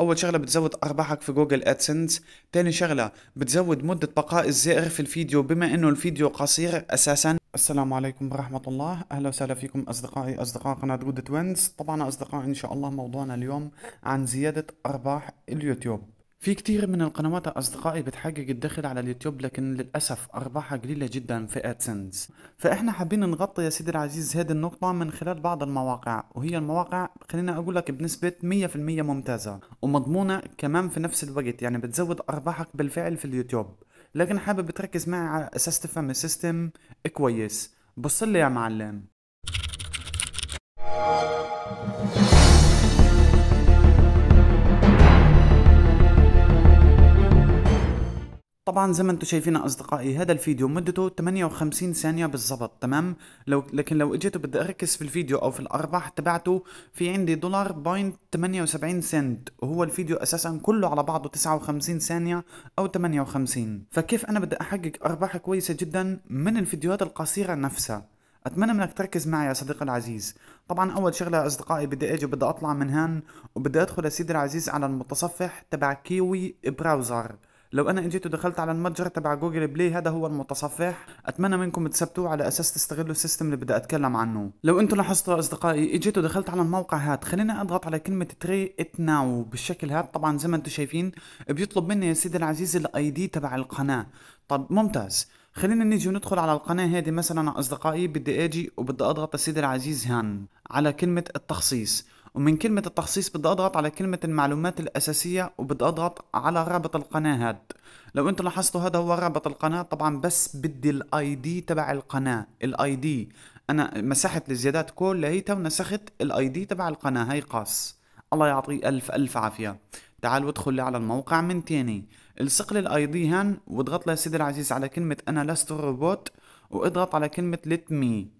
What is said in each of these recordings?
اول شغله بتزود ارباحك في جوجل ادسنس تاني شغله بتزود مده بقاء الزائر في الفيديو بما انه الفيديو قصير اساسا السلام عليكم ورحمة الله أهلا وسهلا فيكم أصدقائي أصدقاء قناة جود توينز طبعا أصدقائي إن شاء الله موضوعنا اليوم عن زيادة أرباح اليوتيوب في كتير من القنوات أصدقائي بتحقق الدخل على اليوتيوب لكن للأسف أرباحها قليلة جدا في أدسنس فإحنا حابين نغطي يا سيدي العزيز هذه النقطة من خلال بعض المواقع وهي المواقع خلينا أقول لك بنسبة 100% ممتازة ومضمونة كمان في نفس الوقت يعني بتزود أرباحك بالفعل في اليوتيوب لكن حابب تركز معي على أساس تفهم السيستم كويس بصلي يا معلم طبعا زي ما انتم شايفين اصدقائي هذا الفيديو مدته 58 ثانية بالضبط تمام لو لكن لو اجيت بدي اركز في الفيديو او في الارباح تبعته في عندي دولار بوينت 78 سنت وهو الفيديو اساسا كله على بعضه 59 ثانية او 58 فكيف انا بدي احقق ارباح كويسة جدا من الفيديوهات القصيرة نفسها اتمنى منك تركز معي يا صديقي العزيز طبعا اول شغله يا اصدقائي بدي اجي بدي اطلع من هان وبدي ادخل يا سيدي العزيز على المتصفح تبع كيوي براوزر لو انا اجيت ودخلت على المتجر تبع جوجل بلاي هذا هو المتصفح اتمنى منكم تثبتوه على اساس تستغلوا السيستم اللي بدي اتكلم عنه لو انتم لاحظتوا اصدقائي اجيت ودخلت على الموقع هاد خليني اضغط على كلمه تري ات ناو بالشكل هاد طبعا زي ما انتم شايفين بيطلب مني يا سيدي العزيز الاي دي تبع القناه طب ممتاز خلينا نيجي وندخل على القناة هذه مثلا أصدقائي بدي أجي وبدي أضغط السيد العزيز هان على كلمة التخصيص ومن كلمة التخصيص بدي أضغط على كلمة المعلومات الأساسية وبدي أضغط على رابط القناة هاد لو أنتم لاحظتوا هذا هو رابط القناة طبعا بس بدي الاي دي تبع القناة الاي دي أنا مسحت الزيادات كلها ونسخت الاي دي تبع القناة هي قاس الله يعطيه ألف ألف عافية تعال وادخل لي على الموقع من تاني الصق الاي دي هان واضغط لي سيدي العزيز على كلمة أنا لست روبوت واضغط على كلمة let me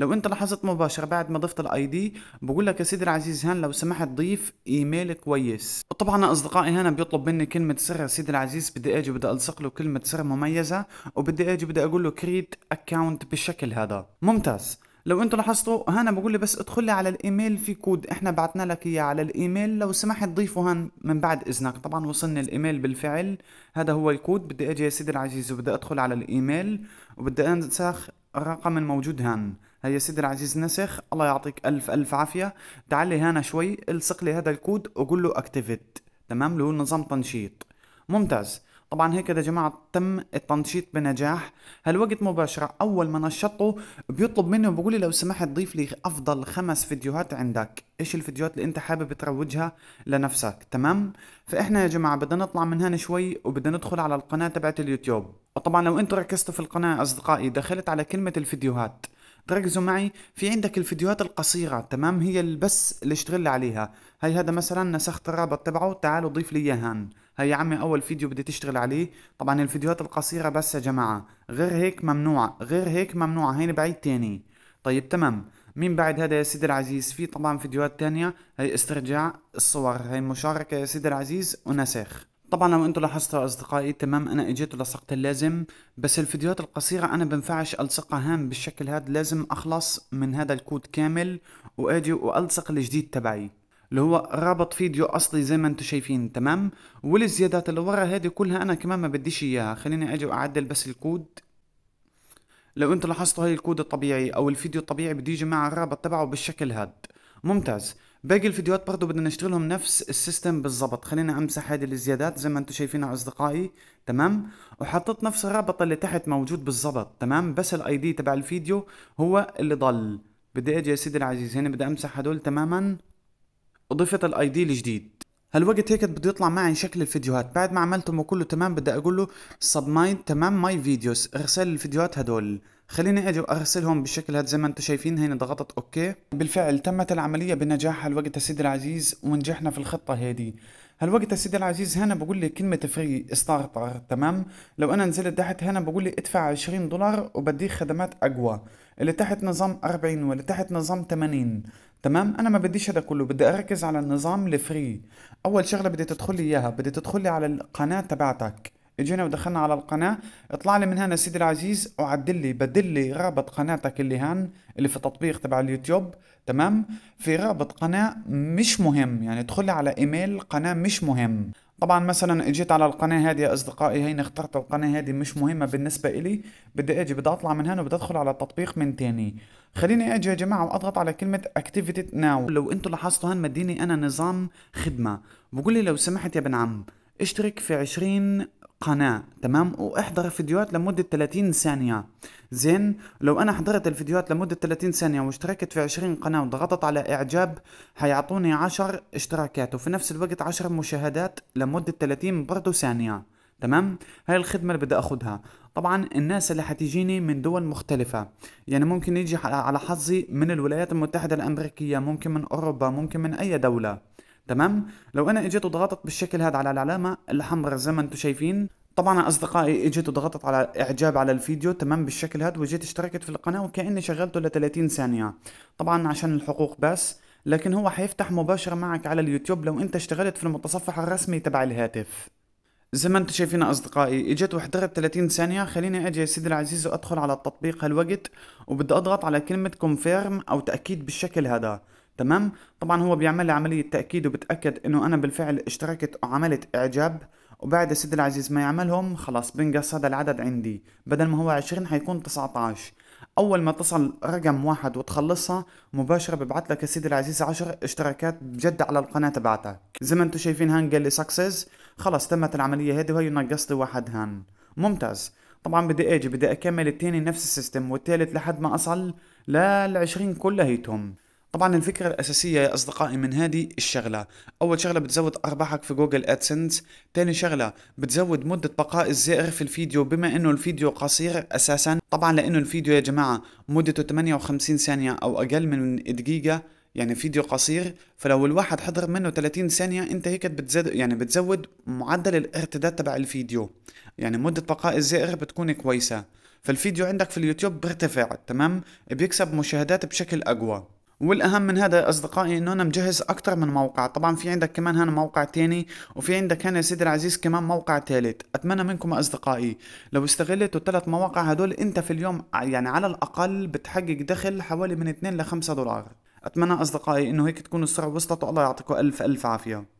لو انت لاحظت مباشره بعد ما ضفت الاي دي بقول لك يا سيدي العزيز هان لو سمحت ضيف ايميل كويس طبعا اصدقائي هنا بيطلب مني كلمه سر يا سيدي العزيز بدي اجي بدي الصق له كلمه سر مميزه وبدي اجي بدي اقول له كريت اكونت بالشكل هذا ممتاز لو انتم لاحظتوا هنا بقول لي بس ادخل لي على الايميل في كود احنا بعتنا لك اياه على الايميل لو سمحت ضيفه هان من بعد اذنك طبعا وصلني الايميل بالفعل هذا هو الكود بدي اجي يا سيدي العزيز وبدي ادخل على الايميل وبدي انسخ الرقم الموجود هان هيا سيدي العزيز نسخ الله يعطيك الف الف عافيه تعال لي هنا شوي الصق لي هذا الكود وقول له اكتيفيت تمام اللي هو نظام تنشيط ممتاز طبعا هيك يا جماعة تم التنشيط بنجاح هالوقت مباشرة أول ما نشطته بيطلب مني وبقول لي لو سمحت ضيف لي أفضل خمس فيديوهات عندك إيش الفيديوهات اللي أنت حابب تروجها لنفسك تمام فإحنا يا جماعة بدنا نطلع من هنا شوي وبدنا ندخل على القناة تبعت اليوتيوب وطبعا لو أنتم ركزتوا في القناة أصدقائي دخلت على كلمة الفيديوهات ركزوا معي في عندك الفيديوهات القصيرة تمام هي اللي بس اللي اشتغل عليها هي هذا مثلا نسخت الرابط تبعه تعالوا ضيف لي اياهن هي يا عمي اول فيديو بدي تشتغل عليه طبعا الفيديوهات القصيرة بس يا جماعة غير هيك ممنوع غير هيك ممنوع هين بعيد تاني طيب تمام مين بعد هذا يا سيدي العزيز في طبعا فيديوهات تانية هي استرجاع الصور هي مشاركة يا سيدي العزيز ونسخ طبعا لو انتم لاحظتوا اصدقائي تمام انا اجيت ولصقت اللازم بس الفيديوهات القصيرة انا بنفعش الصقها هام بالشكل هذا لازم اخلص من هذا الكود كامل واجي والصق الجديد تبعي اللي هو رابط فيديو اصلي زي ما انتم شايفين تمام والزيادات اللي ورا هذه كلها انا كمان ما بديش اياها خليني اجي واعدل بس الكود لو انتم لاحظتوا هاي الكود الطبيعي او الفيديو الطبيعي بده يجي مع الرابط تبعه بالشكل هاد ممتاز باقي الفيديوهات برضو بدنا نشتغلهم نفس السيستم بالضبط خلينا امسح هذه الزيادات زي ما انتم شايفينها اصدقائي تمام وحطيت نفس الرابط اللي تحت موجود بالضبط تمام بس الاي دي تبع الفيديو هو اللي ضل بدي اجي يا سيدي العزيز هنا بدي امسح هدول تماما اضيفت الاي دي الجديد هالوقت هيك بده يطلع معي شكل الفيديوهات بعد ما عملتهم وكله تمام بدي اقول له سبمايت تمام ماي فيديوز ارسل الفيديوهات هدول خليني اجي وارسلهم بالشكل هذا زي ما انتم شايفين هنا ضغطت اوكي بالفعل تمت العمليه بنجاح هالوقت سيدي العزيز ونجحنا في الخطه هذه هالوقت سيدي العزيز هنا بقول لي كلمة فري ستارتر تمام لو أنا نزلت تحت هنا بقول لي ادفع 20 دولار وبديك خدمات أقوى اللي تحت نظام 40 واللي تحت نظام 80 تمام انا ما بديش هذا كله بدي اركز على النظام الفري اول شغله بدي تدخل لي اياها بدي تدخل لي على القناه تبعتك اجينا ودخلنا على القناه اطلع لي من هنا سيدي العزيز وعدل لي بدل لي رابط قناتك اللي هان اللي في التطبيق تبع اليوتيوب تمام في رابط قناه مش مهم يعني ادخل لي على ايميل قناه مش مهم طبعا مثلا اجيت على القناه هذه يا اصدقائي هين اخترت القناه هذه مش مهمه بالنسبه الي بدي اجي بدي اطلع من هنا وبدي ادخل على التطبيق من تاني خليني اجي يا جماعه واضغط على كلمه اكتيفيتي ناو لو انتم لاحظتوا هان مديني انا نظام خدمه بقول لي لو سمحت يا بن عم اشترك في 20 قناة تمام واحضر فيديوهات لمدة 30 ثانية زين لو انا حضرت الفيديوهات لمدة 30 ثانية واشتركت في 20 قناة وضغطت على اعجاب حيعطوني 10 اشتراكات وفي نفس الوقت 10 مشاهدات لمدة 30 برضو ثانية تمام هاي الخدمة اللي بدي اخدها طبعا الناس اللي حتيجيني من دول مختلفة يعني ممكن يجي على حظي من الولايات المتحدة الامريكية ممكن من اوروبا ممكن من اي دولة تمام لو انا اجيت وضغطت بالشكل هذا على العلامه الحمراء زي ما انتم شايفين طبعا اصدقائي اجيت وضغطت على اعجاب على الفيديو تمام بالشكل هذا وجيت اشتركت في القناه وكاني شغلته ل 30 ثانيه طبعا عشان الحقوق بس لكن هو حيفتح مباشره معك على اليوتيوب لو انت اشتغلت في المتصفح الرسمي تبع الهاتف زي ما انتم شايفين اصدقائي اجيت وحضرت 30 ثانيه خليني اجي يا سيدي العزيز وادخل على التطبيق هالوقت وبدي اضغط على كلمه كونفيرم او تاكيد بالشكل هذا تمام طبعا هو بيعمل لي عمليه تاكيد وبتاكد انه انا بالفعل اشتركت وعملت اعجاب وبعد سيد العزيز ما يعملهم خلاص بنقص هذا العدد عندي بدل ما هو 20 حيكون 19 اول ما تصل رقم واحد وتخلصها مباشره ببعث لك يا سيدي العزيز 10 اشتراكات بجد على القناه تبعتك زي ما انتم شايفين هان قال لي سكسس خلص تمت العمليه هذه وهي نقصت لي واحد هان ممتاز طبعا بدي اجي بدي اكمل التاني نفس السيستم والتالت لحد ما اصل لل 20 هيتهم طبعا الفكرة الأساسية يا أصدقائي من هذه الشغلة أول شغلة بتزود أرباحك في جوجل أدسنس تاني شغلة بتزود مدة بقاء الزائر في الفيديو بما أنه الفيديو قصير أساسا طبعا لأنه الفيديو يا جماعة مدته 58 ثانية أو أقل من دقيقة يعني فيديو قصير فلو الواحد حضر منه 30 ثانية انت هيك بتزود يعني بتزود معدل الارتداد تبع الفيديو يعني مدة بقاء الزائر بتكون كويسة فالفيديو عندك في اليوتيوب بيرتفع تمام بيكسب مشاهدات بشكل أقوى والاهم من هذا اصدقائي انه انا مجهز اكثر من موقع طبعا في عندك كمان هنا موقع تاني وفي عندك هنا يا سيدي العزيز كمان موقع ثالث اتمنى منكم اصدقائي لو استغلتوا الثلاث مواقع هدول انت في اليوم يعني على الاقل بتحقق دخل حوالي من 2 ل 5 دولار اتمنى اصدقائي انه هيك تكونوا الصوره وصلت والله يعطيكم الف الف عافيه